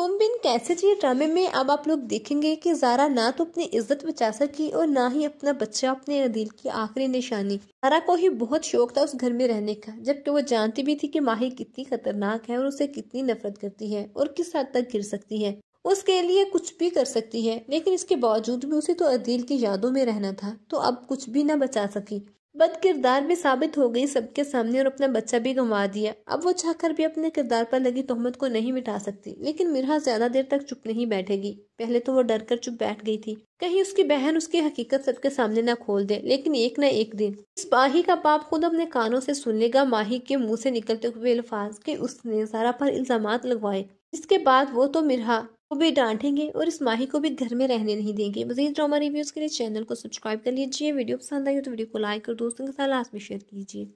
तुम बिन कैसे जी ड्रामे में अब आप लोग देखेंगे कि जारा ना तो अपनी इज्जत बचा सकी और ना ही अपना बच्चा अपने दिल की आखिरी निशानी जारा को ही बहुत शौक था उस घर में रहने का जबकि वो जानती भी थी कि माही कितनी खतरनाक है और उसे कितनी नफरत करती है और किस हद तक गिर सकती है उसके लिए कुछ भी कर सकती है लेकिन इसके बावजूद भी उसे तो अदील की यादों में रहना था तो अब कुछ भी ना बचा सकी बद किरदार में साबित हो गई सबके सामने और अपना बच्चा भी गंवा दिया अब वो छाकर भी अपने किरदार पर लगी तोहमत को नहीं मिटा सकती लेकिन मिर्हा ज्यादा देर तक चुप नहीं बैठेगी पहले तो वो डर कर चुप बैठ गई थी कहीं उसकी बहन उसकी हकीकत सबके सामने ना खोल दे लेकिन एक न एक दिन इस माही का पाप खुद अपने कानों से सुन लेगा माही के मुंह से निकलते हुए अल्फाज के उसने सारा पर इल्जाम लगवाए इसके बाद वो तो मिर्हा को भी डांटेंगे और इस माही को भी घर में रहने नहीं देंगे मजीद ड्रामा रिव्यूज़ के लिए चैनल को सब्सक्राइब कर लीजिए वीडियो पसंद आई हो तो वीडियो को लाइक और दोस्तों के साथ लास्ट में शेयर कीजिए